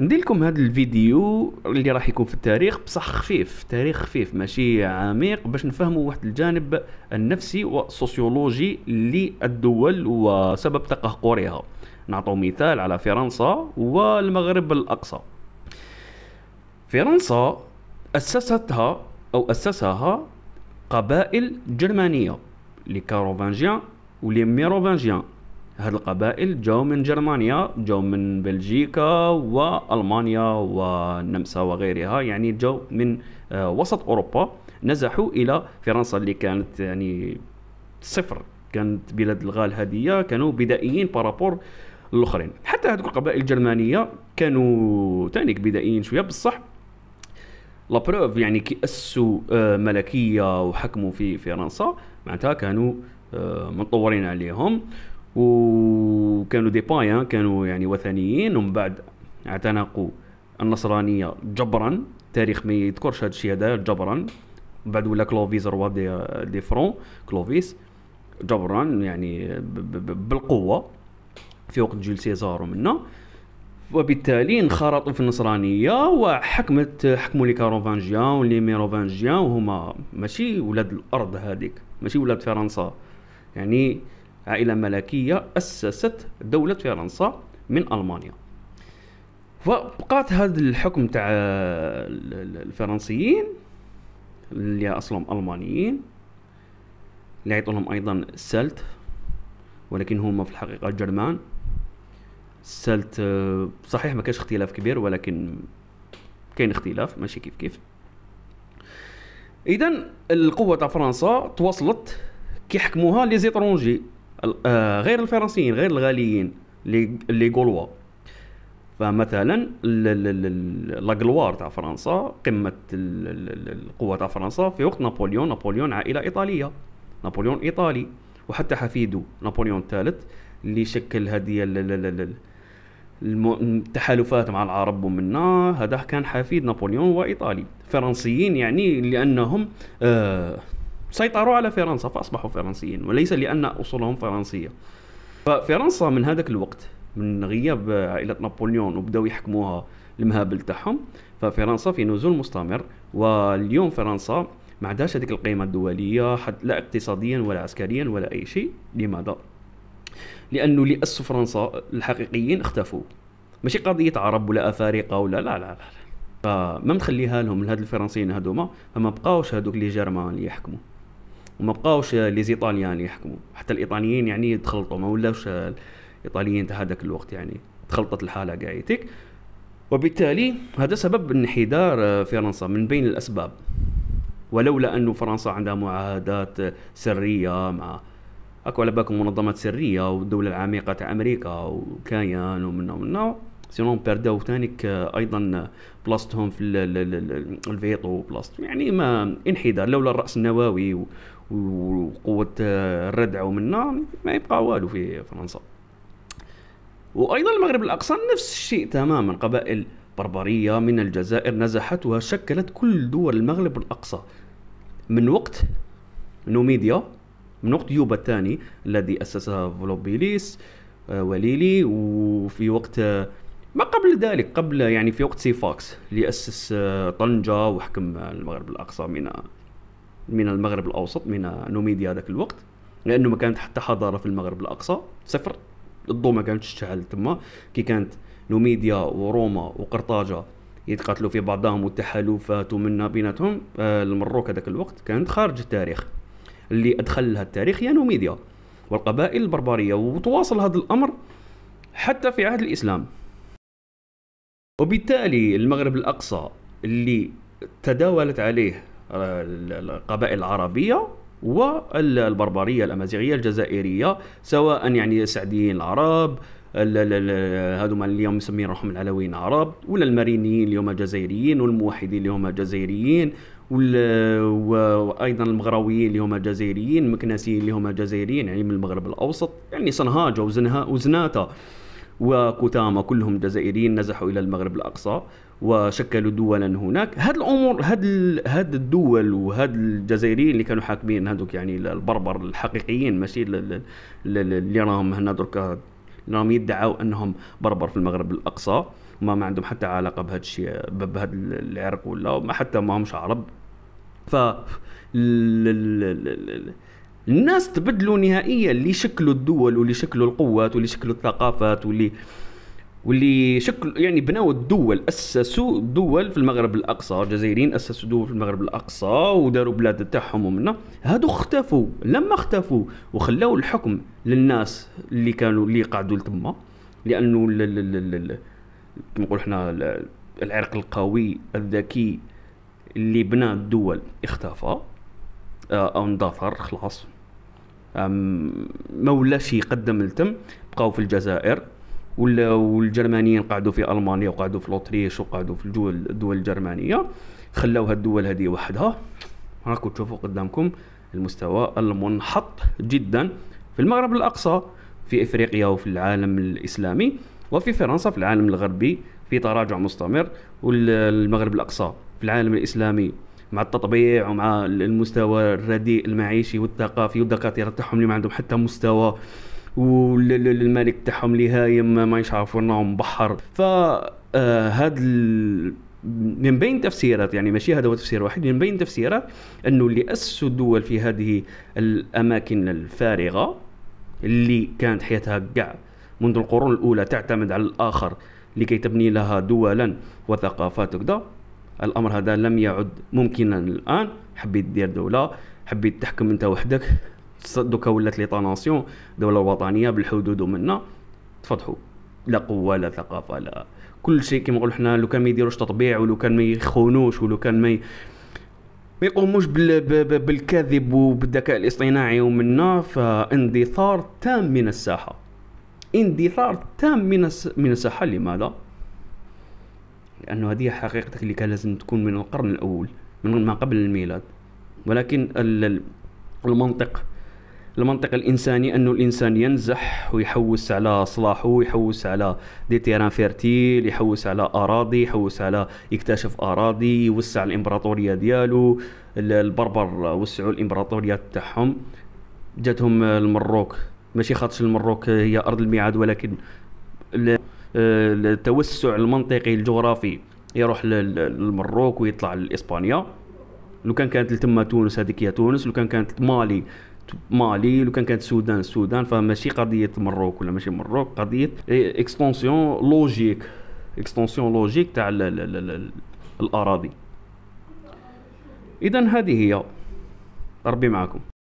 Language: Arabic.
ندير لكم هذا الفيديو اللي راح يكون في التاريخ بصح خفيف تاريخ خفيف ماشي عميق باش نفهموا واحد الجانب النفسي والسوسيولوجي للدول وسبب تقهقرها نعطوا مثال على فرنسا والمغرب الاقصى فرنسا اسستها او اسسها قبائل جرمانيه لي كاروفانجيان ولي ميروفانجيان هاد القبائل جاو من جرمانيا جاو من بلجيكا والمانيا والنمسا وغيرها يعني جاو من آه، وسط اوروبا نزحوا الى فرنسا اللي كانت يعني صفر كانت بلاد الغال هادية كانوا بدائيين بارابور الاخرين حتى هذوك القبائل الجرمانيه كانوا تانيك بدائيين شويه بصح لا بروف يعني كي اسسوا آه، ملكيه وحكموا في فرنسا معناتها كانوا آه، متطورين عليهم وكانوا دي بايا كانوا يعني وثنيين ومن بعد اعتنقوا النصرانيه جبرا تاريخ ما يذكرش هذا الشيء هذا جبرا بعد ولا كلوفيس روا دي دي فرون كلوفيس جبرا يعني بالقوه في وقت جول سيزار ومنا وبالتالي انخرطوا في النصرانيه وحكمت حكموا لي كاروفانجيان ولي ميروفانجيان وهما ماشي ولاد الارض هذيك ماشي ولاد فرنسا يعني عائلة ملكية أسست دولة فرنسا من ألمانيا فبقات هذا الحكم تاع الفرنسيين اللي أصلهم ألمانيين اللي يعطونهم أيضا سلت ولكن هما في الحقيقة جرمان سلت صحيح ما كانش اختلاف كبير ولكن كاين اختلاف ماشي كيف كيف اذا القوه تاع فرنسا تواصلت كيحكموها لي زيترونجي آه، غير الفرنسيين غير الغاليين لي غولوا فمثلا لاغلوار تاع فرنسا قمه القوه تاع فرنسا في وقت نابليون نابليون عائله ايطاليه نابليون ايطالي وحتى حفيده نابليون الثالث اللي شكل هذه التحالفات مع العرب ومنا هذا كان حفيد نابليون وايطالي فرنسيين يعني لانهم آه سيطروا على فرنسا فاصبحوا فرنسيين وليس لان اصولهم فرنسيه ففرنسا من هذاك الوقت من غياب عائله نابليون وبداو يحكموها المهابل تاعهم ففرنسا في نزول مستمر واليوم فرنسا ما عندهاش هذيك القيمه الدوليه حتى لا اقتصاديا ولا عسكريا ولا اي شيء لماذا لانه اللي اسوا فرنسا الحقيقيين اختفوا ماشي قضيه عرب ولا افارقه ولا لا لا لا, لا. فما مخليها لهم لهاد الفرنسيين هذوما فما بقاوش هذوك لي جيرمان اللي يحكموا وما بقاوش ليزيطاليان يعني يحكموا حتى الايطاليين يعني تخلطوا ما ولاوش الايطاليين تاع هذاك الوقت يعني تخلطت الحاله قايتك وبالتالي هذا سبب انحدار فرنسا من بين الاسباب ولولا أن فرنسا عندها معاهدات سريه مع اكو على بالكم منظمات سريه والدوله العميقه تاع امريكا وكيان ومن ومن سينون بيرداو ثانيك آه، ايضا آه، بلاصتهم في الفيتو بلاصت يعني ما انحدار لولا الراس النووي وقوه آه، الردع ومنا ما يبقى والو في فرنسا وايضا المغرب الاقصى نفس الشيء تماما قبائل بربريه من الجزائر نزحتها شكلت كل دول المغرب الاقصى من وقت نوميديا من وقت يوبا الثاني الذي اسسها فولوبيليس وليلي وفي وقت ما قبل ذلك قبل يعني في وقت سيفاكس اللي أسس آه، طنجة وحكم المغرب الأقصى من آه، من المغرب الأوسط من آه، نوميديا ذاك الوقت لأنه ما كانت حتى حضارة في المغرب الأقصى صفر الضوء ما كانتش تشتعل تما كي كانت نوميديا وروما وقرطاجة يتقاتلوا في بعضهم والتحالفات ومنا بيناتهم المروك هذاك الوقت كانت خارج التاريخ اللي أدخل لها التاريخ هي نوميديا والقبائل البربرية وتواصل هذا الأمر حتى في عهد الإسلام وبالتالي المغرب الأقصى اللي تداولت عليه القبائل العربية والبربرية الأمازيغية الجزائرية سواء يعني السعديين العرب هذوما اليوم روحهم العلويين العرب ولا المارينيين اليوم الجزائريين والموحدين اليوم الجزائريين وايضا المغراويين اللي هما جزائريين المكناسيين هما جزائريين يعني من المغرب الاوسط يعني صنهاجه وزنها وزناته وكوتاما كلهم جزائريين نزحوا الى المغرب الاقصى وشكلوا دولا هناك هاد الامور هاد هاد الدول وهاد الجزائريين اللي كانوا حاكمين هذوك يعني البربر الحقيقيين ماشي اللي راهم هنا درك راهم يدعوا انهم بربر في المغرب الاقصى ما ما عندهم حتى علاقه بهذا الشيء بهذا العرق ولا ما حتى ما همش عرب ف الناس تبدلوا نهائيا اللي شكلوا الدول واللي شكلوا القوات واللي شكلوا الثقافات واللي واللي شكل يعني بناوا الدول اسسوا دول في المغرب الاقصى الجزائريين اسسوا دول في المغرب الاقصى وداروا بلاد تاعهم ومنا هادو اختفوا لما اختفوا وخلاو الحكم للناس اللي كانوا اللي قعدوا لتما لانه كما نقول حنا العرق القوي الذكي اللي بنى الدول اختفى او آه، اندثر خلاص ما ولاش يقدم التم بقاو في الجزائر والجرمانيين قعدوا في المانيا وقعدوا في الاوتريش وقعدوا في الدول الدول الجرمانيه خلاو هاد الدول هذه وحدها راكم تشوفوا قدامكم المستوى المنحط جدا في المغرب الاقصى في افريقيا وفي العالم الاسلامي وفي فرنسا في العالم الغربي في تراجع مستمر والمغرب الاقصى في العالم الاسلامي مع التطبيع ومع المستوى الرديء المعيشي والثقافي والدكاتره تاعهم اللي ما عندهم حتى مستوى والملك تاعهم اللي هايم ما يعرفوا انهم بحر ف آه، هاد ال... من بين تفسيرات يعني ماشي هذا هو تفسير واحد من بين تفسيرات انه اللي اسسوا الدول في هذه الاماكن الفارغه اللي كانت حياتها كاع منذ القرون الاولى تعتمد على الاخر لكي تبني لها دولا وثقافات وكذا الامر هذا لم يعد ممكنا الان حبيت دير دوله حبيت تحكم انت وحدك دوكا ولات لي طاناسيون دوله وطنيه بالحدود ومنا تفضحوا لا قوه لا ثقافه لا كل شيء كيما نقولوا حنا لو كان ما يديروش تطبيع ولو كان ما يخونوش ولو كان ما مي... ما يقوموش بالكذب وبالذكاء الاصطناعي ومنا فاندثار تام من الساحه اندثار تام من الساحه لماذا؟ لك انه هذه حقيقتك اللي كان لازم تكون من القرن الاول من ما قبل الميلاد ولكن المنطق المنطق الانساني انه الانسان ينزح ويحوس على صلاحه ويحوس على دي تيران فيرتيل يحوس على اراضي يحوس على يكتشف اراضي يوسع الامبراطوريه ديالو البربر وسعوا الامبراطوريات تاعهم جاتهم المروك ماشي خاطش المروك هي ارض الميعاد ولكن آه، التوسع المنطقي الجغرافي يروح للمروك ويطلع لاسبانيا لو كان كانت تما تونس هذيك هي تونس لو كان كانت مالي مالي لو كان كانت السودان السودان فماشي قضيه المروك ولا ماشي المروك قضيه اكستونسيون لوجيك اكستونسيون لوجيك تاع الاراضي اذا هذه هي ربي معكم